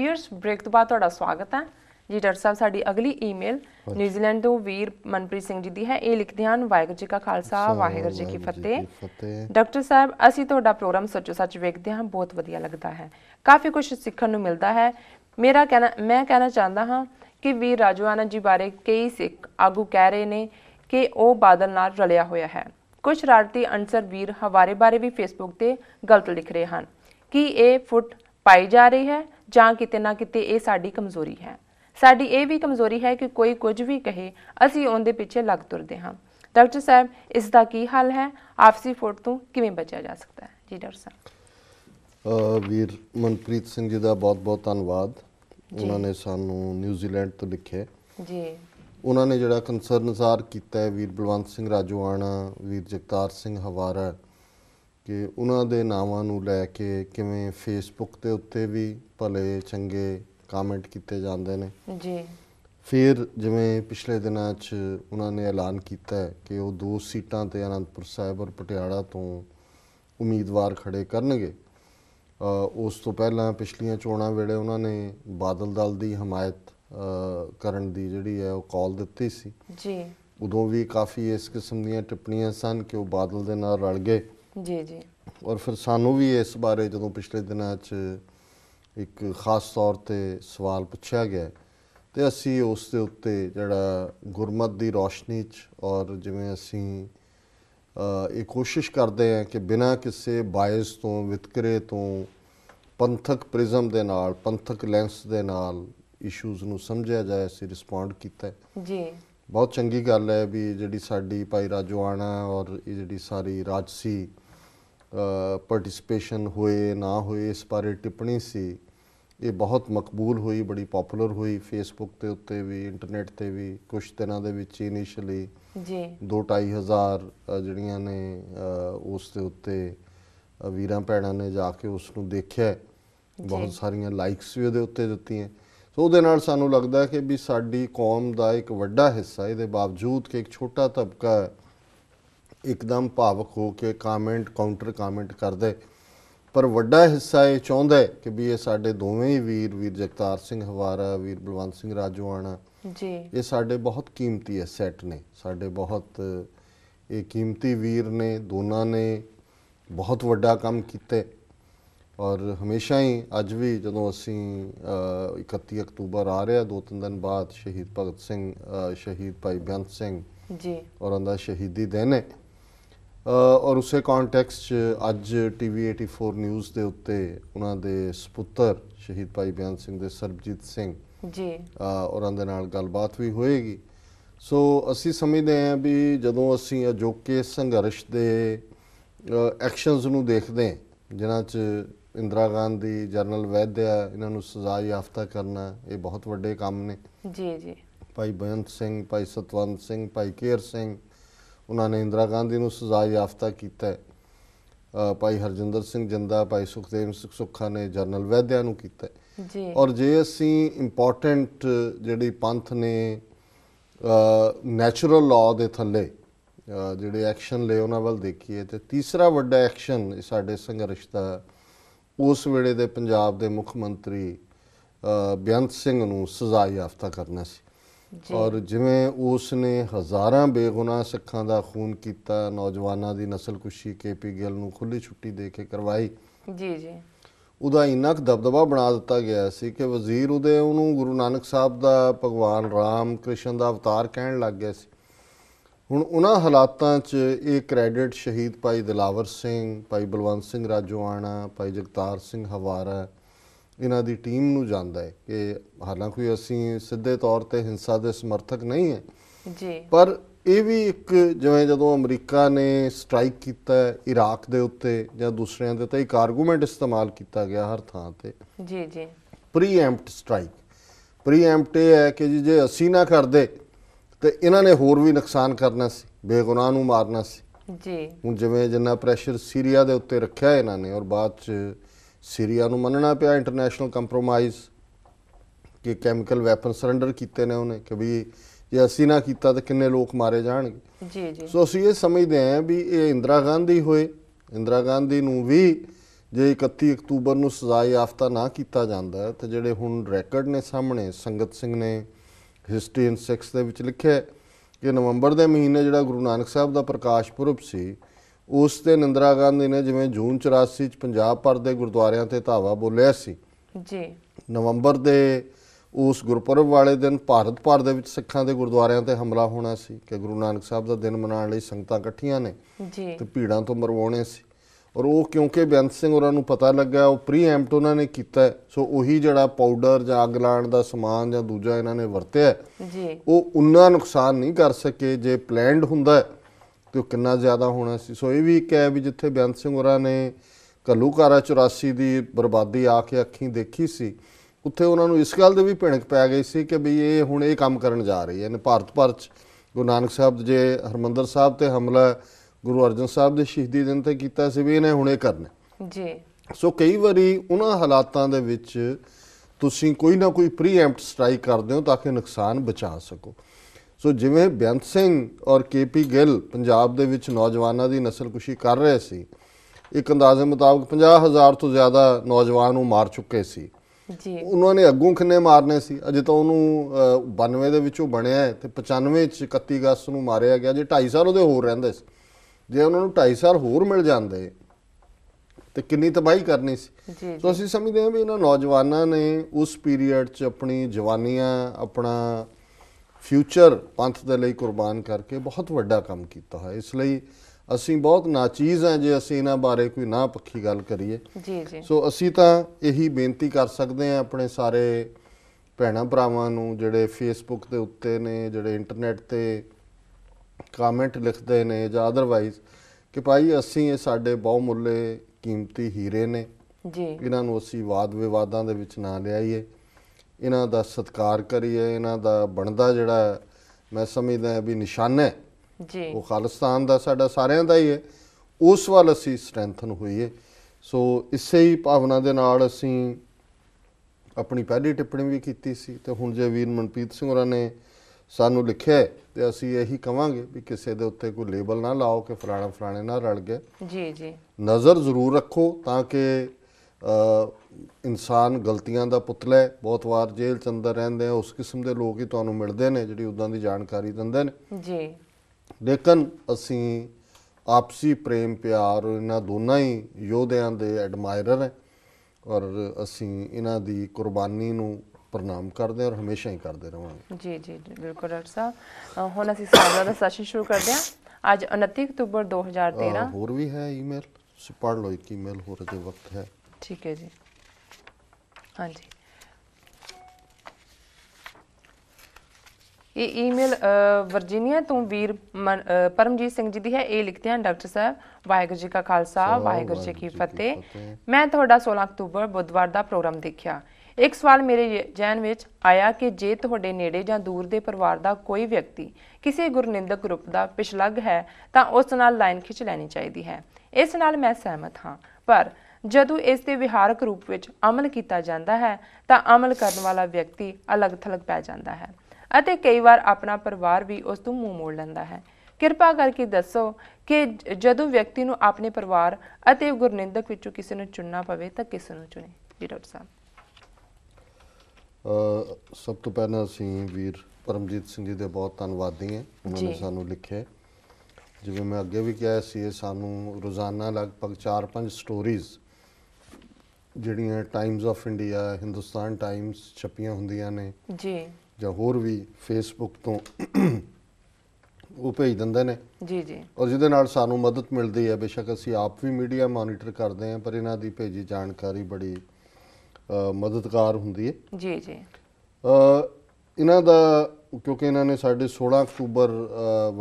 viewers break ਤੋਂ ਬਾਅਦ ਤੁਹਾਡਾ ਸਵਾਗਤ ਹੈ ਜੀ ਡਾਕਟਰ ਸਾਹਿਬ ਸਾਡੀ ਅਗਲੀ ਈਮੇਲ ਨਿਊਜ਼ੀਲੈਂਡ ਤੋਂ ਵੀਰ ਮਨਪ੍ਰੀਤ ਸਿੰਘ ਜੀ ਦੀ ਹੈ ਇਹ ਲਿਖਦੇ ਹਨ ਵਾਹਿਗੁਰੂ ਜੀ ਕਾ ਖਾਲਸਾ ਵਾਹਿਗੁਰੂ ਜੀ ਕੀ ਫਤਿਹ ਡਾਕਟਰ ਸਾਹਿਬ ਅਸੀਂ ਤੁਹਾਡਾ ਪ੍ਰੋਗਰਾਮ ਸੱਚੋ ਸੱਚ ਵੇਖਦੇ ਹਾਂ ਬਹੁਤ ਵਧੀਆ ਲੱਗਦਾ ਹੈ ਕਾਫੀ ਕੁਝ ਸਿੱਖਣ ਨੂੰ ਮਿਲਦਾ ਹੈ ਮੇਰਾ ਕਹਿਣਾ ਮੈਂ ਕਹਿਣਾ ਚਾਹੁੰਦਾ ਹਾਂ ਕਿ ਵੀਰ ਰਾਜਵਾਨਾ ਜੀ ਬਾਰੇ ਕਈ ਸਿੱਖ ਆਗੂ ਕਹਿ ਰਹੇ ਨੇ ਕਿ ਉਹ ਬਾਦਲ ਨਾਲ ਰਲਿਆ ਹੋਇਆ ਹੈ ਕੁਝ ਰਾਜਤੀ ਅਨਸਰ ਵੀਰ ਹਵਾਰੇ ਬਾਰੇ ਵੀ ਫੇਸਬੁੱਕ ਤੇ ਗਲਤ ਲਿਖ ਰਹੇ ਹਨ ਕਿ ਇਹ ਫੁੱਟ ਪਾਈ ਜਾ ਰਹੀ ਹੈ ਜਾਂ ਕਿਤੇ ਨਾ ਕਿਤੇ ਇਹ ਸਾਡੀ ਕਮਜ਼ੋਰੀ ਹੈ ਸਾਡੀ ਇਹ ਵੀ ਕਮਜ਼ੋਰੀ ਹੈ ਕਿ ਕੋਈ ਕੁਝ ਵੀ ਕਹੇ ਅਸੀਂ ਉਹਦੇ ਪਿੱਛੇ ਲੱਗ ਤੁਰਦੇ ਹਾਂ ਡਾਕਟਰ ਸਾਹਿਬ ਇਸ ਦਾ ਕੀ ਹੱਲ ਹੈ ਆਪਸੀ ਫੋਟ ਤੋਂ ਕਿਵੇਂ ਬਚਿਆ ਜਾ ਸਕਦਾ ਹੈ ਜੀ ਡਾਕਟਰ ਸਾਹਿਬ ਅ ਵੀਰ ਮਨਪ੍ਰੀਤ ਸਿੰਘ ਜੀ ਦਾ ਬਹੁਤ-ਬਹੁਤ ਧੰਨਵਾਦ ਉਹਨਾਂ ਨੇ ਸਾਨੂੰ ਨਿਊਜ਼ੀਲੈਂਡ ਤੋਂ ਲਿਖਿਆ ਜੀ ਉਹਨਾਂ ਨੇ ਜਿਹੜਾ ਕੰਸਰਨ ਜ਼ਾਹਰ ਕੀਤਾ ਹੈ ਵੀਰ ਬਲਵੰਤ ਸਿੰਘ ਰਾਜੋਆਣਾ ਵੀਰ ਜਗਤਾਰ ਸਿੰਘ ਹਵਾਰਾ ਕਿ ਉਹਨਾਂ ਦੇ ਨਾਵਾਂ ਨੂੰ ਲੈ ਕੇ ਕਿਵੇਂ ਫੇਸਬੁੱਕ ਤੇ ਉੱਤੇ ਵੀ ਭਲੇ ਚੰਗੇ ਕਮੈਂਟ ਕੀਤੇ ਜਾਂਦੇ ਨੇ ਜੀ ਫਿਰ ਜਿਵੇਂ ਪਿਛਲੇ ਦਿਨਾਂ 'ਚ ਉਹਨਾਂ ਨੇ ਐਲਾਨ ਕੀਤਾ ਕਿ ਉਹ ਦੋ ਸੀਟਾਂ ਤੇ ਅਨੰਦਪੁਰ ਸਾਹਿਬ ਔਰ ਪਟਿਆਲਾ ਤੋਂ ਉਮੀਦਵਾਰ ਖੜੇ ਕਰਨਗੇ ਉਸ ਤੋਂ ਪਹਿਲਾਂ ਪਿਛਲੀਆਂ ਚੋਣਾਂ ਵੇਲੇ ਉਹਨਾਂ ਨੇ ਬਾਦਲ ਦਲ ਦੀ ਹਮਾਇਤ ਕਰਨ ਦੀ ਜਿਹੜੀ ਹੈ ਉਹ ਕਾਲ ਦਿੱਤੀ ਸੀ ਜੀ ਉਦੋਂ ਵੀ ਕਾਫੀ ਇਸ ਕਿਸਮ ਦੀਆਂ ਟਿੱਪਣੀਆਂ ਸਨ ਕਿ ਉਹ ਬਾਦਲ ਦੇ ਨਾਲ ਰਲ ਗਏ ਜੀ ਜੀ ਔਰ ਫਿਰ ਸਾਨੂੰ ਵੀ ਇਸ ਬਾਰੇ ਜਦੋਂ ਪਿਛਲੇ ਦਿਨਾਂ 'ਚ ਇੱਕ ਖਾਸ ਤੌਰ ਤੇ ਸਵਾਲ ਪੁੱਛਿਆ ਗਿਆ ਤੇ ਅਸੀਂ ਉਸ ਦੇ ਉੱਤੇ ਜਿਹੜਾ ਗੁਰਮਤ ਦੀ ਰੋਸ਼ਨੀ 'ਚ ਔਰ ਜਿਵੇਂ ਅਸੀਂ ਇਹ ਕੋਸ਼ਿਸ਼ ਕਰਦੇ ਹਾਂ ਕਿ ਬਿਨਾਂ ਕਿਸੇ ਬਾਇਸ ਤੋਂ ਵਿਤਕਰੇ ਤੋਂ ਪੰਥਕ ਪ੍ਰਿਜ਼ਮ ਦੇ ਨਾਲ ਪੰਥਕ ਲੈਂਸ ਦੇ ਨਾਲ ਇਸ਼ੂਜ਼ ਨੂੰ ਸਮਝਿਆ ਜਾਏ ਅਸੀਂ ਰਿਸਪੌਂਡ ਕੀਤਾ ਜੀ ਬਹੁਤ ਚੰਗੀ ਗੱਲ ਹੈ ਵੀ ਜਿਹੜੀ ਸਾਡੀ ਭਾਈ ਰਾਜਵਾਨਾ ਔਰ ਇਹ ਜਿਹੜੀ ਸਾਰੀ ਰਾਜਸੀ ਪਾਰਟਿਸਿਪੇਸ਼ਨ ਹੋਏ ਨਾ ਹੋਏ ਇਸ ਬਾਰੇ ਟਿੱਪਣੀ ਸੀ ਇਹ ਬਹੁਤ ਮਕਬੂਲ ਹੋਈ ਬੜੀ ਪਪੂਲਰ ਹੋਈ ਫੇਸਬੁੱਕ ਤੇ ਉੱਤੇ ਵੀ ਇੰਟਰਨੈਟ ਤੇ ਵੀ ਕੁਝ ਦਿਨਾਂ ਦੇ ਵਿੱਚ ਇਨੀਸ਼ੀਅਲੀ ਜੀ 2-2500 ਜਿਹੜੀਆਂ ਨੇ ਉਸ ਦੇ ਉੱਤੇ ਵੀਰਾਂ ਭੈਣਾਂ ਨੇ ਜਾ ਕੇ ਉਸ ਨੂੰ ਦੇਖਿਆ ਬਹੁਤ ਸਾਰੀਆਂ ਲਾਈਕਸ ਵੀ ਉਹਦੇ ਉੱਤੇ ਦਿੱਤੀਆਂ ਸੋ ਉਹਦੇ ਨਾਲ ਸਾਨੂੰ ਲੱਗਦਾ ਕਿ ਵੀ ਸਾਡੀ ਕੌਮ ਦਾ ਇੱਕ ਵੱਡਾ ਹਿੱਸਾ ਇਹਦੇ ਬਾਵਜੂਦ ਕਿ ਇੱਕ ਛੋਟਾ ਤਬਕਾ ਇੱਕਦਮ ਭਾਵਕ ਹੋ ਕੇ ਕਮੈਂਟ ਕਾਊਂਟਰ ਕਮੈਂਟ ਕਰਦੇ ਪਰ ਵੱਡਾ ਹਿੱਸਾ ਇਹ ਚਾਹੁੰਦਾ ਹੈ ਕਿ ਵੀ ਇਹ ਸਾਡੇ ਦੋਵੇਂ ਹੀ ਵੀਰ ਵੀਰ ਜਗਤਾਰ ਸਿੰਘ ਹਵਾਰਾ ਵੀਰ ਬਲਵੰਤ ਸਿੰਘ ਰਾਜੋਆਣਾ ਜੀ ਇਹ ਸਾਡੇ ਬਹੁਤ ਕੀਮਤੀ ਐਸੈਟ ਨੇ ਸਾਡੇ ਬਹੁਤ ਇਹ ਕੀਮਤੀ ਵੀਰ ਨੇ ਦੋਨਾਂ ਨੇ ਬਹੁਤ ਵੱਡਾ ਕੰਮ ਕੀਤਾ ਔਰ ਹਮੇਸ਼ਾ ਹੀ ਅੱਜ ਵੀ ਜਦੋਂ ਅਸੀਂ 31 ਅਕਤੂਬਰ ਆ ਰਿਹਾ ਦੋ ਤਿੰਨ ਦਿਨ ਬਾਅਦ ਸ਼ਹੀਦ ਭਗਤ ਸਿੰਘ ਸ਼ਹੀਦ ਭਾਈ ਬੰਤ ਸਿੰਘ ਜੀ ਔਰ ਉਹਦਾ ਸ਼ਹੀਦੀ ਦਿਨ ਹੈ ਔਰ ਉਸੇ ਕੰਟੈਕਸਟ ਅੱਜ ਟੀਵੀ 84 ਨਿਊਜ਼ ਦੇ ਉੱਤੇ ਉਹਨਾਂ ਦੇ ਸੁਪੁੱਤਰ ਸ਼ਹੀਦ ਭਾਈ ਬਿਆਨ ਸਿੰਘ ਦੇ ਸਰਬਜੀਤ ਸਿੰਘ ਜੀ ਉਹਨਾਂ ਦੇ ਨਾਲ ਗੱਲਬਾਤ ਵੀ ਹੋਏਗੀ ਸੋ ਅਸੀਂ ਸਮਝਦੇ ਹਾਂ ਵੀ ਜਦੋਂ ਅਸੀਂ ਅਜੋਕੇ ਸੰਘਰਸ਼ ਦੇ ਐਕਸ਼ਨਸ ਨੂੰ ਦੇਖਦੇ ਹਾਂ ਜਿਨ੍ਹਾਂ 'ਚ ਇੰਦਰਾ ਗਾਂਧੀ ਜਨਰਲ ਵੈਦਿਆ ਇਹਨਾਂ ਨੂੰ ਸਜ਼ਾ ਯਾਫਤਾ ਕਰਨਾ ਇਹ ਬਹੁਤ ਵੱਡੇ ਕੰਮ ਨੇ ਜੀ ਜੀ ਭਾਈ ਬਯੰਤ ਸਿੰਘ ਭਾਈ ਸਤਵੰਤ ਸਿੰਘ ਭਾਈ ਕੇਰ ਸਿੰਘ ਉਹਨਾਂ ਨੇ ਇੰਦਰਾ ਗਾਂਧੀ ਨੂੰ ਸਜ਼ਾ ਯਾਫਤਾ ਕੀਤਾ ਭਾਈ ਹਰਜਿੰਦਰ ਸਿੰਘ ਜਿੰਦਾ ਭਾਈ ਸੁਖਦੇਵ ਸਿੰਘ ਸੁੱਖਾ ਨੇ ਜਨਰਲ ਵੈਦਿਆ ਨੂੰ ਕੀਤਾ ਜੀ ਔਰ ਜੇ ਅਸੀਂ ਇੰਪੋਰਟੈਂਟ ਜਿਹੜੀ ਪੰਥ ਨੇ ਨੈਚੁਰਲ ਲਾਅ ਦੇ ਥੱਲੇ ਜਿਹੜੇ ਐਕਸ਼ਨ ਲਏ ਉਹਨਾਂ ਵੱਲ ਦੇਖੀਏ ਤੇ ਤੀਸਰਾ ਵੱਡਾ ਐਕਸ਼ਨ ਸਾਡੇ ਸੰਘਰਸ਼ ਦਾ ਉਸ ਵੇਲੇ ਦੇ ਪੰਜਾਬ ਦੇ ਮੁੱਖ ਮੰਤਰੀ ਬੇਅੰਤ ਸਿੰਘ ਨੂੰ ਸਜ਼ਾ ਯਾਫਤਾ ਕਰਨਾ ਸੀ ਔਰ ਜਿਵੇਂ ਉਸ ਨੇ ਹਜ਼ਾਰਾਂ ਬੇਗੁਨਾਹ ਸਿੱਖਾਂ ਦਾ ਖੂਨ ਕੀਤਾ ਨੌਜਵਾਨਾਂ ਦੀ ਨਸਲਕੁਸ਼ੀ ਕੇਪੀ ਗਿੱਲ ਨੂੰ ਖੁੱਲੀ ਛੁੱਟੀ ਦੇ ਕੇ ਕਰਵਾਈ ਜੀ ਜੀ ਉਹਦਾ ਇੰਨਾ ਕੁ ਦਬਦਬਾ ਬਣਾ ਦਿੱਤਾ ਗਿਆ ਸੀ ਕਿ ਵਜ਼ੀਰ ਉਹਦੇ ਉਹਨੂੰ ਗੁਰੂ ਨਾਨਕ ਸਾਹਿਬ ਦਾ ਭਗਵਾਨ ਰਾਮ ਕ੍ਰਿਸ਼ਨ ਦਾ ਅਵਤਾਰ ਕਹਿਣ ਲੱਗ ਗਿਆ ਸੀ ਹੁਣ ਉਹਨਾਂ ਹਾਲਾਤਾਂ 'ਚ ਇਹ ਕ੍ਰੈਡਿਟ ਸ਼ਹੀਦ ਭਾਈ ਦਿਲਾਵਰ ਸਿੰਘ ਭਾਈ ਬਲਵੰਤ ਸਿੰਘ ਰਾਜੋਆਣਾ ਭਾਈ ਜਗਤਾਰ ਸਿੰਘ ਹਵਾਰਾ ਇਹਨਾਂ ਦੀ ਟੀਮ ਨੂੰ ਜਾਂਦਾ ਹੈ ਕਿ ਹਾਲਾਂਕਿ ਅਸੀਂ ਸਿੱਧੇ ਤੌਰ ਤੇ ਹਿੰਸਾ ਦੇ ਸਮਰਥਕ ਨਹੀਂ ਹੈ ਜੀ ਪਰ ਇਹ ਵੀ ਇੱਕ ਜਿਵੇਂ ਜਦੋਂ ਅਮਰੀਕਾ ਨੇ ਸਟ੍ਰਾਈਕ ਕੀਤਾ ਇਰਾਕ ਦੇ ਉੱਤੇ ਜਾਂ ਦੂਸਰਿਆਂ ਦੇ ਤੇ ਇੱਕ ਆਰਗੂਮੈਂਟ ਇਸਤੇਮਾਲ ਕੀਤਾ ਗਿਆ ਹਰ ਥਾਂ ਤੇ ਜੀ ਜੀ ਪ੍ਰੀਐਮਪਟ ਸਟ੍ਰਾਈਕ ਪ੍ਰੀ ਇਹ ਹੈ ਕਿ ਜੇ ਅਸੀਂ ਨਾ ਕਰਦੇ ਤੇ ਇਹਨਾਂ ਨੇ ਹੋਰ ਵੀ ਨੁਕਸਾਨ ਕਰਨਾ ਸੀ ਬੇਗੁਨਾਹ ਨੂੰ ਮਾਰਨਾ ਸੀ ਜੀ ਹੁਣ ਜਿਵੇਂ ਜਿੰਨਾ ਪ੍ਰੈਸ਼ਰ ਸੀਰੀਆ ਦੇ ਉੱਤੇ ਰੱਖਿਆ ਇਹਨਾਂ ਨੇ ਔਰ ਬਾਅਦ ਚ ਸਿਰੀਆ ਨੂੰ ਮੰਨਣਾ ਪਿਆ ਇੰਟਰਨੈਸ਼ਨਲ ਕੰਪਰੋਮਾਈਜ਼ ਕਿ ਕੈਮੀਕਲ ਵੈਪਨ ਸਰੈਂਡਰ ਕੀਤੇ ਨੇ ਉਹਨੇ ਕਿ ਵੀ ਜੇ ਅਸੀਂ ਨਾ ਕੀਤਾ ਤਾਂ ਕਿੰਨੇ ਲੋਕ ਮਾਰੇ ਜਾਣਗੇ ਜੀ ਜੀ ਸੋ ਅਸੀਂ ਇਹ ਸਮਝਦੇ ਆਂ ਵੀ ਇਹ ਇੰਦਰਾ ਗਾਂਧੀ ਹੋਏ ਇੰਦਰਾ ਗਾਂਧੀ ਨੂੰ ਵੀ ਜੇ 31 ਅਕਤੂਬਰ ਨੂੰ ਸਜ਼ਾ ਯਾਫਤਾ ਨਾ ਕੀਤਾ ਜਾਂਦਾ ਤਾਂ ਜਿਹੜੇ ਹੁਣ ਰੈਕੋਰਡ ਨੇ ਸਾਹਮਣੇ ਸੰਗਤ ਸਿੰਘ ਨੇ ਹਿਸਟਰੀ ਇਨ 6 ਦੇ ਵਿੱਚ ਲਿਖਿਆ ਕਿ ਨਵੰਬਰ ਦੇ ਮਹੀਨੇ ਜਿਹੜਾ ਗੁਰੂ ਨਾਨਕ ਸਾਹਿਬ ਦਾ ਪ੍ਰਕਾਸ਼ ਪੁਰਬ ਸੀ ਉਸ ਤੇ ਨੰਦਰਾ ਗਾਂਧੀ ਨੇ ਜਿਵੇਂ ਜੂਨ 84 ਚ ਪੰਜਾਬ ਪਰ ਦੇ ਗੁਰਦੁਆਰਿਆਂ ਤੇ ਧਾਵਾ ਬੋਲਿਆ ਸੀ ਜੀ ਨਵੰਬਰ ਦੇ ਉਸ ਗੁਰਪੁਰਬ ਵਾਲੇ ਦਿਨ ਭਾਰਤ ਭਰ ਦੇ ਵਿੱਚ ਸਿੱਖਾਂ ਦੇ ਗੁਰਦੁਆਰਿਆਂ ਤੇ ਹਮਲਾ ਹੋਣਾ ਸੀ ਕਿ ਗੁਰੂ ਨਾਨਕ ਸਾਹਿਬ ਦਾ ਦਿਨ ਮਨਾਉਣ ਲਈ ਸੰਗਤਾਂ ਇਕੱਠੀਆਂ ਨੇ ਜੀ ਤੇ ਭੀੜਾਂ ਤੋਂ ਮਰਵਾਉਣੇ ਸੀ ਔਰ ਉਹ ਕਿਉਂਕਿ ਬੇਅੰਤ ਸਿੰਘ ਹੋਰਾਂ ਨੂੰ ਪਤਾ ਲੱਗਾ ਉਹ ਪ੍ਰੀ ਐਮਟ ਉਹਨਾਂ ਨੇ ਕੀਤਾ ਸੋ ਉਹੀ ਜਿਹੜਾ ਪਾਊਡਰ ਜਾਂ ਅੱਗ ਲਾਣ ਦਾ ਸਮਾਨ ਜਾਂ ਦੂਜਾ ਇਹਨਾਂ ਨੇ ਵਰਤਿਆ ਜੀ ਉਹ ਉਹਨਾਂ ਨੁਕਸਾਨ ਨਹੀਂ ਕਰ ਸਕੇ ਜੇ ਪਲੈਨਡ ਹੁੰਦਾ ਕਿ ਕਿੰਨਾ ਜ਼ਿਆਦਾ ਹੋਣਾ ਸੀ ਸੋ ਇਹ ਵੀ ਇੱਕ ਹੈ ਵੀ ਜਿੱਥੇ ਬੇਅੰਤ ਸਿੰਘ ਹੋਰਾਂ ਨੇ ਘੱਲੂਕਾਰਾ 84 ਦੀ ਬਰਬਾਦੀ ਆ ਕੇ ਅੱਖੀਂ ਦੇਖੀ ਸੀ ਉੱਥੇ ਉਹਨਾਂ ਨੂੰ ਇਸ ਗੱਲ ਦੇ ਵੀ ਭਿਣਕ ਪੈ ਗਈ ਸੀ ਕਿ ਵੀ ਇਹ ਹੁਣ ਇਹ ਕੰਮ ਕਰਨ ਜਾ ਰਹੀ ਹੈ ਨੇ ਭਾਰਤ ਭਰ ਚ ਗੁਰੂ ਨਾਨਕ ਸਾਹਿਬ ਜੇ ਹਰਮੰਦਰ ਸਾਹਿਬ ਤੇ ਹਮਲਾ ਗੁਰੂ ਅਰਜਨ ਸਾਹਿਬ ਦੇ ਸ਼ਹੀਦੀ ਦਿਨ ਤੇ ਕੀਤਾ ਸੀ ਵੀ ਇਹਨੇ ਹੁਣੇ ਕਰਨਾ ਜੀ ਸੋ ਕਈ ਵਾਰੀ ਉਹਨਾਂ ਹਾਲਾਤਾਂ ਦੇ ਵਿੱਚ ਤੁਸੀਂ ਕੋਈ ਨਾ ਕੋਈ ਪ੍ਰੀ ਐਮਪਟ ਸਟ੍ਰਾਈਕ ਕਰਦੇ ਹੋ ਤਾਂ ਕਿ ਨੁਕਸਾਨ ਬਚਾ ਸਕੋ ਸੋ ਜਿਵੇਂ ਬੇਅੰਤ ਸਿੰਘ ਔਰ ਕੇਪੀ ਗਿੱਲ ਪੰਜਾਬ ਦੇ ਵਿੱਚ ਨੌਜਵਾਨਾਂ ਦੀ ਨਸਲਕੁਸ਼ੀ ਕਰ ਰਹੇ ਸੀ ਇੱਕ ਅੰਦਾਜ਼ੇ ਮੁਤਾਬਕ 50000 ਤੋਂ ਜ਼ਿਆਦਾ ਨੌਜਵਾਨ ਨੂੰ ਮਾਰ ਚੁੱਕੇ ਸੀ ਜੀ ਉਹਨਾਂ ਨੇ ਅੱਗੋਂ ਕਿੰਨੇ ਮਾਰਨੇ ਸੀ ਅਜੇ ਤਾਂ ਉਹਨੂੰ 92 ਦੇ ਵਿੱਚੋਂ ਬਣਿਆ ਤੇ 95 ਚ 31 ਅਗਸਤ ਨੂੰ ਮਾਰਿਆ ਗਿਆ ਜੇ 2.5 ਸਾਲ ਉਹਦੇ ਹੋਰ ਰਹਿੰਦੇ ਸੀ ਜੇ ਉਹਨਾਂ ਨੂੰ 2.5 ਸਾਲ ਹੋਰ ਮਿਲ ਜਾਂਦੇ ਤੇ ਕਿੰਨੀ ਤਬਾਹੀ ਕਰਨੀ ਸੀ ਸੋ ਅਸੀਂ ਸਮਝਦੇ ਹਾਂ ਵੀ ਇਹਨਾਂ ਨੌਜਵਾਨਾਂ ਨੇ ਉਸ ਪੀਰੀਅਡ 'ਚ ਆਪਣੀ ਜਵਾਨੀਆਂ ਆਪਣਾ ਫਿਊਚਰ ਪੰਥ ਦੇ ਲਈ ਕੁਰਬਾਨ ਕਰਕੇ ਬਹੁਤ ਵੱਡਾ ਕੰਮ ਕੀਤਾ ਹੈ ਇਸ ਲਈ ਅਸੀਂ ਬਹੁਤ ਨਾਚੀਜ਼ ਹਾਂ ਜੇ ਅਸੀਂ ਇਹਨਾਂ ਬਾਰੇ ਕੋਈ ਨਾ ਪੱਖੀ ਗੱਲ ਕਰੀਏ ਜੀ ਜੀ ਸੋ ਅਸੀਂ ਤਾਂ ਇਹੀ ਬੇਨਤੀ ਕਰ ਸਕਦੇ ਹਾਂ ਆਪਣੇ ਸਾਰੇ ਭੈਣਾ ਭਰਾਵਾਂ ਨੂੰ ਜਿਹੜੇ ਫੇਸਬੁੱਕ ਦੇ ਉੱਤੇ ਨੇ ਜਿਹੜੇ ਇੰਟਰਨੈਟ ਤੇ ਕਮੈਂਟ ਲਿਖਦੇ ਨੇ ਜਾਂ ਅਦਰਵਾਈਜ਼ ਕਿ ਭਾਈ ਅਸੀਂ ਇਹ ਸਾਡੇ ਬਹੁਮੁੱਲੇ ਕੀਮਤੀ ਹੀਰੇ ਨੇ ਜੀ ਇਹਨਾਂ ਨੂੰ ਅਸੀਂ ਵਾਦ ਵਿਵਾਦਾਂ ਦੇ ਵਿੱਚ ਨਾ ਲਿਆਈਏ ਇਹਨਾਂ ਦਾ ਸਤਿਕਾਰ ਕਰੀਏ ਇਹਨਾਂ ਦਾ ਬਣਦਾ ਜਿਹੜਾ ਮੈਂ ਸਮਝਦਾ ਵੀ ਨਿਸ਼ਾਨਾ ਹੈ ਜੀ ਉਹ ਖਾਲਿਸਤਾਨ ਦਾ ਸਾਡਾ ਸਾਰਿਆਂ ਦਾ ਹੀ ਹੈ ਉਸ ਵੱਲ ਅਸੀਂ ਸਟਰੈਂਥਨ ਹੋਈਏ ਸੋ ਇਸੇ ਹੀ ਭਾਵਨਾ ਦੇ ਨਾਲ ਅਸੀਂ ਆਪਣੀ ਪਹਿਲੀ ਟਿੱਪਣੀ ਵੀ ਕੀਤੀ ਸੀ ਤੇ ਹੁਣ ਜੇ ਵੀਰ ਮਨਪ੍ਰੀਤ ਸਿੰਘ ਹੋਰਾਂ ਨੇ ਸਾਨੂੰ ਲਿਖਿਆ ਤੇ ਅਸੀਂ ਇਹੀ ਕਵਾਂਗੇ ਵੀ ਕਿਸੇ ਦੇ ਉੱਤੇ ਕੋਈ ਲੇਬਲ ਨਾ ਲਾਓ ਕਿ ਫਲਾਣਾ ਫਲਾਣੇ ਨਾਲ ਰਲ ਗਏ ਜੀ ਜੀ ਨਜ਼ਰ ਜ਼ਰੂਰ ਰੱਖੋ ਤਾਂ ਕਿ ਇਨਸਾਨ ਗਲਤੀਆਂ ਦਾ ਪੁਤਲਾ ਹੈ ਬਹੁਤ ਵਾਰ ਜੇਲ੍ਹ ਚ ਅੰਦਰ ਰਹਿੰਦੇ ਆ ਉਸ ਕਿਸਮ ਦੇ ਲੋਕ ਹੀ ਤੁਹਾਨੂੰ ਮਿਲਦੇ ਨੇ ਜਿਹੜੀ ਉਦਾਂ ਦੀ ਜਾਣਕਾਰੀ ਦਿੰਦੇ ਨੇ ਜੀ ਲੇਕਿਨ ਅਸੀਂ ਆਪਸੀ ਪ੍ਰੇਮ ਪਿਆਰ ਇਹਨਾਂ ਦੋਨਾਂ ਹੀ ਯੋਧਿਆਂ ਦੇ ਐਡਮਾਇਰਰ ਹੈ ਔਰ ਅਸੀਂ ਇਹਨਾਂ ਦੀ ਕੁਰਬਾਨੀ ਨੂੰ ਪ੍ਰਣਾਮ ਕਰਦੇ ਔਰ ਹਮੇਸ਼ਾ ਹੀ ਕਰਦੇ ਰਵਾਂਗੇ ਜੀ ਜੀ ਬਿਲਕੁਲ ਡਾਕਟਰ ਸਾਹਿਬ ਹੁਣ ਅਸੀਂ ਸਾਡਾ ਦਾ ਸੈਸ਼ਨ ਸ਼ੁਰੂ ਕਰਦੇ ਹਾਂ ਅੱਜ 29 ਅਕਤੂਬਰ 2013 ਹੋਰ ਵੀ ਹੈ ਈਮੇਲ ਪੜ ਲਓ ਇੱਕ ਈਮੇਲ ਹੋਰ ਦੇ ਵਕਤ ਹੈ ਠੀਕ ਹੈ ਜੀ ਹਾਂਜੀ ਇਹ ਈਮੇਲ ਵਰਜੀਨੀਆ ਤੋਂ ਵੀਰ ਪਰਮਜੀਤ ਸਿੰਘ ਜੀ ਦੀ ਹੈ ਇਹ ਲਿਖਦੇ ਹਨ ਡਾਕਟਰ ਸਾਹਿਬ ਵਾਹਿਗੁਰੂ ਜੀ ਕਾ ਖਾਲਸਾ ਵਾਹਿਗੁਰੂ ਜੀ ਕੀ ਫਤਿਹ ਮੈਂ ਤੁਹਾਡਾ 16 ਅਕਤੂਬਰ ਬੁੱਧਵਾਰ ਦਾ ਪ੍ਰੋਗਰਾਮ ਦੇਖਿਆ ਇੱਕ ਸਵਾਲ ਮੇਰੇ ਜਨ ਵਿੱਚ ਆਇਆ ਕਿ ਜੇ ਤੁਹਾਡੇ ਨੇੜੇ ਜਾਂ ਦੂਰ ਦੇ ਪਰਿਵਾਰ ਦਾ ਕੋਈ ਵਿਅਕਤੀ ਕਿਸੇ ਗੁਰਨਿੰਦਕ ਰੂਪ ਦਾ ਪਿਛਲਗ ਹੈ ਤਾਂ ਉਸ ਨਾਲ ਲਾਈਨ ਖਿੱਚ ਲੈਣੀ ਚਾਹੀਦੀ ਹੈ ਇਸ ਨਾਲ ਮੈਂ ਸਹਿਮਤ ਹਾਂ ਪਰ ਜਦੋਂ ਇਸ ਦੇ ਵਿਹਾਰਕ ਰੂਪ ਵਿੱਚ ਅਮਲ ਕੀਤਾ ਜਾਂਦਾ ਹੈ ਤਾਂ ਅਮਲ ਕਰਨ ਵਾਲਾ ਵਿਅਕਤੀ ਅਲੱਗ-ਥਲਗ ਪੈ ਜਾਂਦਾ ਹੈ ਅਤੇ ਕਈ ਵਾਰ ਆਪਣਾ ਪਰਿਵਾਰ ਵੀ ਉਸ ਤੋਂ ਮੂੰਹ ਮੋੜ ਲੈਂਦਾ ਹੈ ਕਿਰਪਾ ਕਰਕੇ ਦੱਸੋ ਕਿ ਜਦੋਂ ਵਿਅਕਤੀ ਨੂੰ ਆਪਣੇ ਪਰਿਵਾਰ ਅਤੇ ਗੁਰਨਿੰਦਕ ਵਿੱਚੋਂ ਕਿਸੇ ਨੂੰ ਚੁਣਨਾ ਪਵੇ ਤਾਂ ਕਿਸ ਨੂੰ ਚੁਣੇ ਜੀ ਡਾਕਟਰ ਸਾਹਿਬ ਸਭ ਤੋਂ ਪਹਿਲਾਂ ਅਸੀਂ ਵੀਰ ਪਰਮਜੀਤ ਸਿੰਘ ਜੀ ਦੇ ਬਹੁਤ ਧੰਨਵਾਦੀ ਹਾਂ ਉਹਨਾਂ ਨੇ ਸਾਨੂੰ ਲਿਖਿਆ ਜਿਵੇਂ ਮੈਂ ਅੱਗੇ ਵੀ ਕਿਹਾ ਸੀ ਇਹ ਸਾਨੂੰ ਰੋਜ਼ਾਨਾ ਲਗਭਗ 4-5 ਸਟੋਰੀਜ਼ ਜਿਹੜੀਆਂ Times of India Hindustan Times ਛਪੀਆਂ ਹੁੰਦੀਆਂ ਨੇ ਜੀ ਜਾਂ ਹੋਰ ਵੀ ਫੇਸਬੁੱਕ ਤੋਂ ਉਹ ਭੇਜ ਦਿੰਦੇ ਨੇ ਜੀ ਜੀ ਔਰ ਜਿਹਦੇ ਨਾਲ ਸਾਨੂੰ ਮਦਦ ਮਿਲਦੀ ਹੈ ਬੇਸ਼ੱਕ ਅਸੀਂ ਆਪ ਵੀ ਮੀਡੀਆ ਮਾਨੀਟਰ ਕਰਦੇ ਹਾਂ ਪਰ ਇਹਨਾਂ ਦੀ ਭੇਜੀ ਜਾਣਕਾਰੀ ਬੜੀ ਮਦਦਗਾਰ ਹੁੰਦੀ ਹੈ ਜੀ ਜੀ ਇਹਨਾਂ ਦਾ ਕਿਉਂਕਿ ਇਹਨਾਂ ਨੇ ਸਾਡੇ 16 ਅਕਤੂਬਰ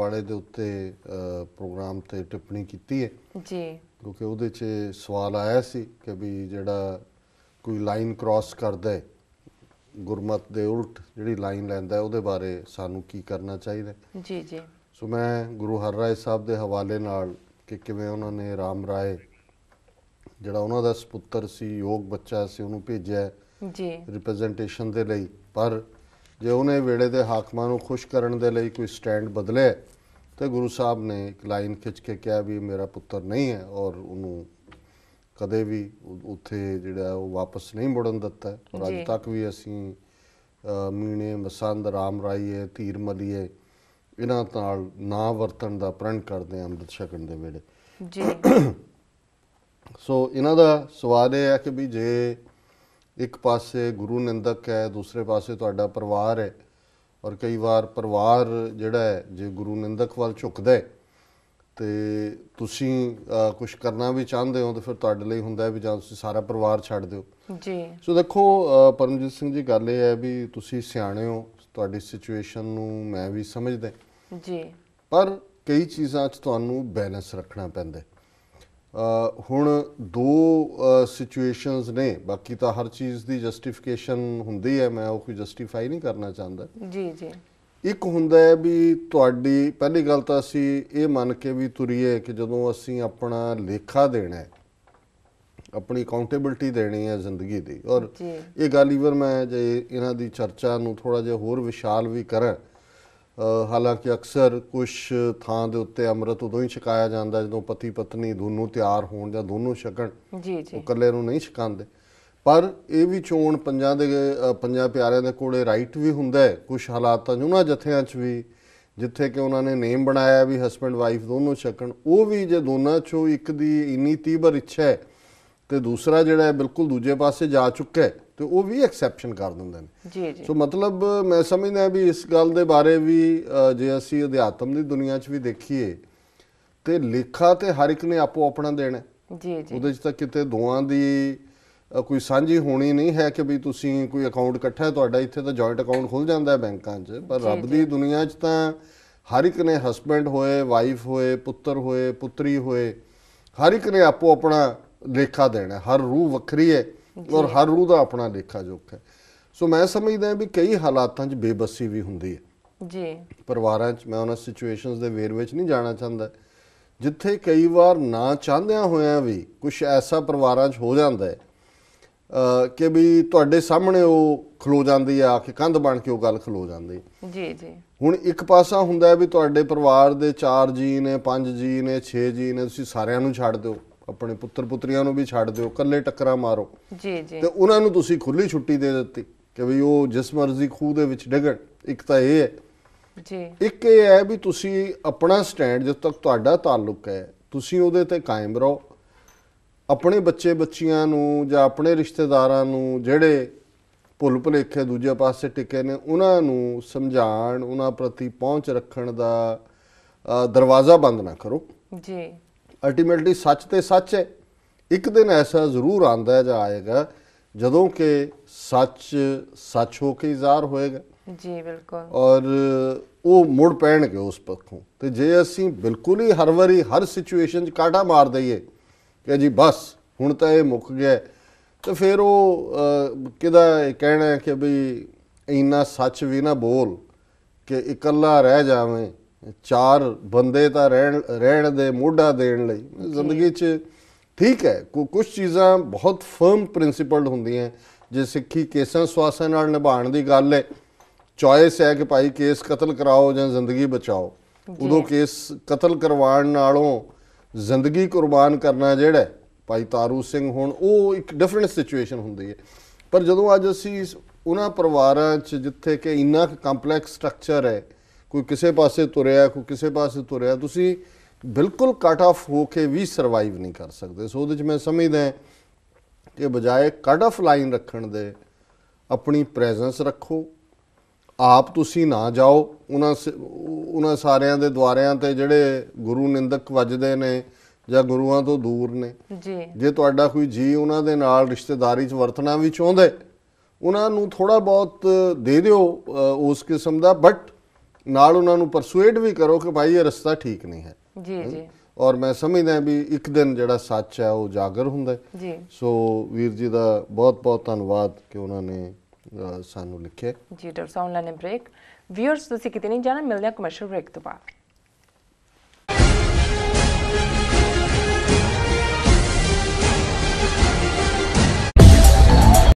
ਵਾਲੇ ਦੇ ਉੱਤੇ ਪ੍ਰੋਗਰਾਮ ਤੇ ਟਿੱਪਣੀ ਕੀਤੀ ਹੈ ਜੀ ਕਿਉਂਕਿ ਉਹਦੇ 'ਚ ਸਵਾਲ ਆਇਆ ਸੀ ਕਿ ਵੀ ਜਿਹੜਾ ਕੋਈ ਲਾਈਨ ਕ੍ਰਾਸ ਕਰਦਾ ਹੈ ਗੁਰਮਤ ਦੇ ਉਲਟ ਜਿਹੜੀ ਲਾਈਨ ਲੈਂਦਾ ਉਹਦੇ ਬਾਰੇ ਸਾਨੂੰ ਕੀ ਕਰਨਾ ਚਾਹੀਦਾ ਜੀ ਜੀ ਸੋ ਮੈਂ ਗੁਰੂ ਹਰਰਾਏ ਸਾਹਿਬ ਦੇ ਹਵਾਲੇ ਨਾਲ ਕਿ ਕਿਵੇਂ ਉਹਨਾਂ ਨੇ ਰਾਮ ਰਾਏ ਜਿਹੜਾ ਉਹਨਾਂ ਦਾ ਸੁਪੁੱਤਰ ਸੀ ਯੋਗ ਬੱਚਾ ਸੀ ਉਹਨੂੰ ਭੇਜਿਆ ਜੀ ਰਿਪਰੈਜ਼ੈਂਟੇਸ਼ਨ ਦੇ ਲਈ ਪਰ ਜੇ ਉਹਨੇ ਵੇਲੇ ਦੇ ਹਾਕਮਾਂ ਨੂੰ ਖੁਸ਼ ਕਰਨ ਦੇ ਲਈ ਕੋਈ ਸਟੈਂਡ ਬਦਲੇ ਤੇ ਗੁਰੂ ਸਾਹਿਬ ਨੇ ਇੱਕ ਲਾਈਨ ਖਿੱਚ ਕੇ ਕਿਹਾ ਵੀ ਮੇਰਾ ਪੁੱਤਰ ਨਹੀਂ ਹੈ ਔਰ ਉਹਨੂੰ ਕਦੇ ਵੀ ਉੱਥੇ ਜਿਹੜਾ ਉਹ ਵਾਪਸ ਨਹੀਂ ਮੁੜਨ ਦਿੱਤਾ ਔਰ ਅੱਜ ਤੱਕ ਵੀ ਅਸੀਂ ਮੀਣੇ ਮਸੰਦ ਰਾਮ ਰਾਈਏ ਧੀਰ ਮਲੀਏ ਇਹਨਾਂ ਨਾਲ ਨਾ ਵਰਤਣ ਦਾ ਪ੍ਰਣ ਕਰਦੇ ਹਾਂ ਅੰਮ੍ਰਿਤ ਛਕਣ ਦੇ ਵੇਲੇ ਜੀ ਸੋ ਇਹਨਾਂ ਦਾ ਸਵਾਲ ਇਹ ਹੈ ਕਿ ਵੀ ਜੇ ਇੱਕ ਪਾਸੇ ਗੁਰੂ ਨਿੰਦਕ ਹੈ ਦੂਸਰੇ ਪਾਸੇ ਤੁਹਾਡਾ ਪਰਿਵਾਰ ਹੈ ਔਰ ਕਈ ਵਾਰ ਪਰਿਵਾਰ ਜਿਹੜਾ ਹੈ ਜੇ ਗੁਰੂ ਨਿੰਦਕ ਵੱਲ ਝੁਕਦਾ ਹੈ ਤੇ ਤੁਸੀਂ ਕੁਝ ਕਰਨਾ ਵੀ ਚਾਹੁੰਦੇ ਹੋ ਤਾਂ ਫਿਰ ਤੁਹਾਡੇ ਲਈ ਹੁੰਦਾ ਹੈ ਵੀ ਜਾਂ ਤੁਸੀਂ ਸਾਰਾ ਪਰਿਵਾਰ ਛੱਡ ਦਿਓ ਜੀ ਸੋ ਦੇਖੋ ਪਰਮਜੀਤ ਸਿੰਘ ਜੀ ਗੱਲ ਇਹ ਹੈ ਵੀ ਤੁਸੀਂ ਸਿਆਣੇ ਹੋ ਤੁਹਾਡੀ ਸਿਚੁਏਸ਼ਨ ਨੂੰ ਮੈਂ ਵੀ ਸਮਝਦਾ ਜੀ ਪਰ ਕਈ ਚੀਜ਼ਾਂ 'ਚ ਤੁਹਾਨੂੰ ਬੈਲੈਂਸ ਰੱਖਣਾ ਪੈਂਦਾ ਹੁਣ ਦੋ ਸਿਚੁਏਸ਼ਨਸ ਨੇ ਬਾਕੀ ਤਾਂ ਹਰ ਚੀਜ਼ ਦੀ ਜਸਟੀਫਿਕੇਸ਼ਨ ਹੁੰਦੀ ਹੈ ਮੈਂ ਉਹ ਕੋਈ ਜਸਟੀਫਾਈ ਨਹੀਂ ਕਰਨਾ ਚਾਹੁੰਦਾ ਜੀ ਜੀ ਇੱਕ ਹੁੰਦਾ ਹੈ ਵੀ ਤੁਹਾਡੀ ਪਹਿਲੀ ਗੱਲ ਤਾਂ ਅਸੀਂ ਇਹ ਮੰਨ ਕੇ ਵੀ ਤੁਰੀਏ ਕਿ ਜਦੋਂ ਅਸੀਂ ਆਪਣਾ ਲੇਖਾ ਦੇਣਾ ਹੈ ਆਪਣੀ ਅਕਾਊਂਟੇਬਿਲਟੀ ਦੇਣੀ ਹੈ ਜ਼ਿੰਦਗੀ ਦੀ ਔਰ ਇਹ ਗੱਲ ਵਰ ਮੈਂ ਜੇ ਇਹਨਾਂ ਦੀ ਚਰਚਾ ਨੂੰ ਥੋੜਾ ਜਿਹਾ ਹੋਰ ਵਿਸ਼ਾਲ ਵੀ ਕਰਾਂ ਹਾਲਾਂਕਿ ਅਕਸਰ ਕੁਝ ਥਾਂ ਦੇ ਉੱਤੇ ਅੰਮ੍ਰਿਤ ਉਦੋਂ ਹੀ ਛਕਾਇਆ ਜਾਂਦਾ ਜਦੋਂ ਪਤੀ ਪਤਨੀ ਦੋਨੋਂ ਤਿਆਰ ਹੋਣ ਜਾਂ ਦੋਨੋਂ ਛਕਣ ਜੀ ਜੀ ਉਹ ਇਕੱਲੇ ਨੂੰ ਨਹੀਂ ਛਕਾਉਂਦੇ ਪਰ ਇਹ ਵੀ ਚੋਣ ਪੰਜਾਂ ਦੇ ਪੰਜਾਂ ਪਿਆਰਿਆਂ ਦੇ ਕੋਲੇ ਰਾਈਟ ਵੀ ਹੁੰਦਾ ਹੈ ਕੁਝ ਹਾਲਾਤਾਂ 'ਚ ਉਹਨਾਂ ਜਥਿਆਂ 'ਚ ਵੀ ਜਿੱਥੇ ਕਿ ਉਹਨਾਂ ਨੇ ਨੇਮ ਬਣਾਇਆ ਵੀ ਹਸਬੰਡ ਵਾਈਫ ਦੋਨੋਂ ਛਕਣ ਉਹ ਵੀ ਜੇ ਦੋਨਾਂ 'ਚੋਂ ਇੱਕ ਦੀ ਇੰਨੀ ਤੀਬਰ ਇੱਛਾ ਹੈ ਤੇ ਦੂਸਰਾ ਜਿਹੜਾ ਹੈ ਬਿਲਕੁਲ ਦੂਜੇ ਪਾਸੇ ਜਾ ਚੁੱਕਾ ਹੈ ਤੇ ਉਹ ਵੀ ਐਕਸੈਪਸ਼ਨ ਕਰ ਦਿੰਦੇ ਨੇ ਜੀ ਜੀ ਸੋ ਮਤਲਬ ਮੈਂ ਸਮਝਦਾ ਵੀ ਇਸ ਗੱਲ ਦੇ ਬਾਰੇ ਵੀ ਜੇ ਅਸੀਂ ਅਧਿਆਤਮ ਦੀ ਦੁਨੀਆ 'ਚ ਵੀ ਦੇਖੀਏ ਤੇ ਲਿਖਾ ਤੇ ਹਰ ਇੱਕ ਨੇ ਆਪੋ ਆਪਣਾ ਦੇਣਾ ਜੀ ਜੀ ਉਹਦੇ 'ਚ ਤਾਂ ਕਿਤੇ ਦੋਆਂ ਦੀ ਕੋਈ ਸਾਂਝੀ ਹੋਣੀ ਨਹੀਂ ਹੈ ਕਿ ਵੀ ਤੁਸੀਂ ਕੋਈ ਅਕਾਊਂਟ ਇਕੱਠਾ ਹੈ ਤੁਹਾਡਾ ਇੱਥੇ ਤਾਂ ਜੁਆਇੰਟ ਅਕਾਊਂਟ ਖੁੱਲ ਜਾਂਦਾ ਹੈ ਬੈਂਕਾਂ 'ਚ ਪਰ ਰੱਬ ਦੀ ਦੁਨੀਆ 'ਚ ਤਾਂ ਹਰ ਇੱਕ ਨੇ ਹਸਬੰਡ ਹੋਏ ਵਾਈਫ ਹੋਏ ਪੁੱਤਰ ਹੋਏ ਪੁੱਤਰੀ ਹੋਏ ਹਰ ਇੱਕ ਨੇ ਆਪੋ ਆਪਣਾ ਲੇਖਾ ਦੇਣਾ ਹਰ ਰੂਹ ਵੱਖਰੀ ਹੈ ਔਰ ਹਰ ਰੂਹ ਦਾ ਆਪਣਾ ਲੇਖਾ ਜੋਖ ਹੈ ਸੋ ਮੈਂ ਸਮਝਦਾ ਵੀ ਕਈ ਹਾਲਾਤਾਂ 'ਚ ਬੇਬਸੀ ਵੀ ਹੁੰਦੀ ਹੈ ਜੀ ਪਰਿਵਾਰਾਂ 'ਚ ਮੈਂ ਉਹਨਾਂ ਸਿਚੁਏਸ਼ਨਸ ਦੇ ਵੇਰ ਵਿੱਚ ਨਹੀਂ ਜਾਣਾ ਚਾਹੁੰਦਾ ਜਿੱਥੇ ਕਈ ਵਾਰ ਨਾ ਚਾਹੁੰਦਿਆਂ ਹੋਇਆਂ ਵੀ ਕੁਝ ਐਸਾ ਪਰਿਵਾਰਾਂ 'ਚ ਹੋ ਜਾਂਦਾ ਹੈ ਕਿ ਵੀ ਤੁਹਾਡੇ ਸਾਹਮਣੇ ਉਹ ਖਲੋ ਜਾਂਦੀ ਆ ਕਿ ਕੰਧ ਬਣ ਕੇ ਉਹ ਗੱਲ ਖਲੋ ਜਾਂਦੀ ਜੀ ਜੀ ਹੁਣ ਇੱਕ ਪਾਸਾ ਹੁੰਦਾ ਵੀ ਤੁਹਾਡੇ ਪਰਿਵਾਰ ਦੇ 4 ਜੀ ਨੇ 5 ਜੀ ਨੇ 6 ਜੀ ਨੇ ਤੁਸੀਂ ਸਾਰਿਆਂ ਨੂੰ ਛੱਡ ਦਿਓ ਆਪਣੇ ਪੁੱਤਰ ਪੁੱਤਰੀਆਂ ਨੂੰ ਵੀ ਛੱਡ ਦਿਓ ਇਕੱਲੇ ਟੱਕਰਾਂ ਮਾਰੋ ਜੀ ਜੀ ਤੇ ਉਹਨਾਂ ਨੂੰ ਤੁਸੀਂ ਖੁੱਲੀ ਛੁੱਟੀ ਦੇ ਦਿੱਤੀ ਕਿ ਵੀ ਉਹ ਜਿਸ ਮਰਜ਼ੀ ਖੂਹ ਦੇ ਵਿੱਚ ਡਿੱਗਣ ਇੱਕ ਤਾਂ ਇਹ ਹੈ ਜੀ ਇੱਕ ਇਹ ਹੈ ਵੀ ਤੁਸੀਂ ਆਪਣਾ ਸਟੈਂਡ ਜਦ ਤੱਕ ਤੁਹਾਡਾ ਤਾਲੁਕ ਹੈ ਤੁਸੀਂ ਉਹਦੇ ਤੇ ਕਾਇਮ ਰਹੋ ਆਪਣੇ ਬੱਚੇ ਬੱਚੀਆਂ ਨੂੰ ਜਾਂ ਆਪਣੇ ਰਿਸ਼ਤੇਦਾਰਾਂ ਨੂੰ ਜਿਹੜੇ ਭੁੱਲ ਭੁਲੇਖੇ ਦੂਜੇ ਪਾਸੇ ਟਿਕੇ ਨੇ ਉਹਨਾਂ ਨੂੰ ਸਮਝਾਣ ਉਹਨਾਂ ਪ੍ਰਤੀ ਪਹੁੰਚ ਰੱਖਣ ਦਾ ਦਰਵਾਜ਼ਾ ਬੰਦ ਨਾ ਕਰੋ ਜੀ ਅਲਟੀਮੇਟਲੀ ਸੱਚ ਤੇ ਸੱਚ ਹੈ ਇੱਕ ਦਿਨ ਐਸਾ ਜ਼ਰੂਰ ਆਂਦਾ ਹੈ ਜਾਂ ਆਏਗਾ ਜਦੋਂ ਕਿ ਸੱਚ ਸੱਚ ਹੋ ਕੇ ਇਜ਼ਹਾਰ ਹੋਏਗਾ ਜੀ ਬਿਲਕੁਲ ਔਰ ਉਹ ਮੁੜ ਪੈਣਗੇ ਉਸ ਪੱਖੋਂ ਤੇ ਜੇ ਅਸੀਂ ਬਿਲਕੁਲ ਹੀ ਹਰ ਵਾਰੀ ਹਰ ਸਿਚੁਏਸ਼ਨ 'ਚ ਕਾਟਾ ਮਾਰ ਦਈਏ ਕਿ ਜੀ ਬਸ ਹੁਣ ਤਾਂ ਇਹ ਮੁੱਕ ਗਿਆ ਤੇ ਫਿਰ ਉਹ ਕਿਦਾ ਕਹਿਣਾ ਕਿ ਵੀ ਇੰਨਾ ਸੱਚ ਵੀ ਨਾ ਬੋਲ ਕਿ ਇਕੱਲਾ ਰਹਿ ਜਾਵੇਂ ਚਾਰ ਬੰਦੇ ਤਾਂ ਰਹਿਣ ਰਹਿਣ ਦੇ ਮੋਢਾ ਦੇਣ ਲਈ ਜ਼ਿੰਦਗੀ 'ਚ ਠੀਕ ਹੈ ਕੁਝ ਚੀਜ਼ਾਂ ਬਹੁਤ ਫਰਮ ਪ੍ਰਿੰਸੀਪਲ ਹੁੰਦੀਆਂ ਜੇ ਸਿੱਖੀ ਕੇਸਾਂ ਸਵਾਸਾਂ ਨਾਲ ਨਿਭਾਣ ਦੀ ਗੱਲ ਹੈ ਚੋਇਸ ਹੈ ਕਿ ਭਾਈ ਕੇਸ ਕਤਲ ਕਰਾਓ ਜਾਂ ਜ਼ਿੰਦਗੀ ਬਚਾਓ ਉਦੋਂ ਕੇਸ ਕਤਲ ਕਰਵਾਉਣ ਨਾਲੋਂ ਜ਼ਿੰਦਗੀ ਕੁਰਬਾਨ ਕਰਨਾ ਜਿਹੜਾ ਭਾਈ ਤਾਰੂ ਸਿੰਘ ਹੁਣ ਉਹ ਇੱਕ ਡਿਫਰੈਂਟ ਸਿਚੁਏਸ਼ਨ ਹੁੰਦੀ ਹੈ ਪਰ ਜਦੋਂ ਅੱਜ ਅਸੀਂ ਉਹਨਾਂ ਪਰਿਵਾਰਾਂ 'ਚ ਜਿੱਥੇ ਕਿ ਇੰਨਾ ਕੰਪਲੈਕਸ ਸਟਰਕਚਰ ਹੈ ਕੋਈ ਕਿਸੇ ਪਾਸੇ ਤੁਰਿਆ ਕੋਈ ਕਿਸੇ ਪਾਸੇ ਤੁਰਿਆ ਤੁਸੀਂ ਬਿਲਕੁਲ ਕੱਟ ਆਫ ਹੋ ਕੇ ਵੀ ਸਰਵਾਈਵ ਨਹੀਂ ਕਰ ਸਕਦੇ ਸੋ ਉਹਦੇ ਵਿੱਚ ਮੈਂ ਸਮਝਦਾ ਕਿ ਬਜਾਏ ਕੱਟ ਆਫ ਲਾਈਨ ਰੱਖਣ ਦੇ ਆਪਣੀ ਪ੍ਰੈਜ਼ੈਂਸ ਰੱਖੋ ਆਪ ਤੁਸੀਂ ਨਾ ਜਾਓ ਉਹਨਾਂ ਉਹਨਾਂ ਸਾਰਿਆਂ ਦੇ ਦੁਆਰਿਆਂ ਤੇ ਜਿਹੜੇ ਗੁਰੂ ਨਿੰਦਕ ਵੱਜਦੇ ਨੇ ਜਾਂ ਗੁਰੂਆਂ ਤੋਂ ਦੂਰ ਨੇ ਜੀ ਜੇ ਤੁਹਾਡਾ ਕੋਈ ਜੀ ਉਹਨਾਂ ਦੇ ਨਾਲ ਰਿਸ਼ਤੇਦਾਰੀ 'ਚ ਵਰਤਣਾ ਵੀ ਚਾਹੁੰਦੇ ਉਹਨਾਂ ਨੂੰ ਥੋੜਾ ਬਹੁਤ ਦੇ ਦਿਓ ਉਸ ਕਿਸਮ ਦਾ ਬਟ ਨਾਲ ਉਹਨਾਂ ਨੂੰ ਪਰਸੂਏਡ ਵੀ ਕਰੋ ਕਿ ਭਾਈ ਇਹ ਰਸਤਾ ਠੀਕ ਨਹੀਂ ਹੈ ਜੀ ਜੀ ਔਰ ਮੈਂ ਸਮਝਦਾ ਵੀ ਇੱਕ ਦਿਨ ਜਿਹੜਾ ਸੱਚ ਹੈ ਉਹ ਜਾਗਰ ਹੁੰਦਾ ਹੈ ਜੀ ਸੋ ਵੀਰ ਜੀ ਦਾ ਬਹੁਤ ਬਹੁਤ ਧੰਨਵਾਦ ਕਿ ਉਹਨਾਂ ਨੇ ਸਾਨੂੰ ਲਿਖਿਆ ਜੀ ਡਾਕਟਰ ਸਾਹਿਬ ਨੇ ਬ੍ਰੇਕ ਵੀਅਰਸ ਤੁਸੀਂ ਕਿਤੇ ਨਹੀਂ ਜਾਣਾ ਮਿਲਦੇ ਆ ਕਮਰਸ਼ੀਅਲ ਬ੍ਰੇਕ ਤੋਂ ਬਾਅਦ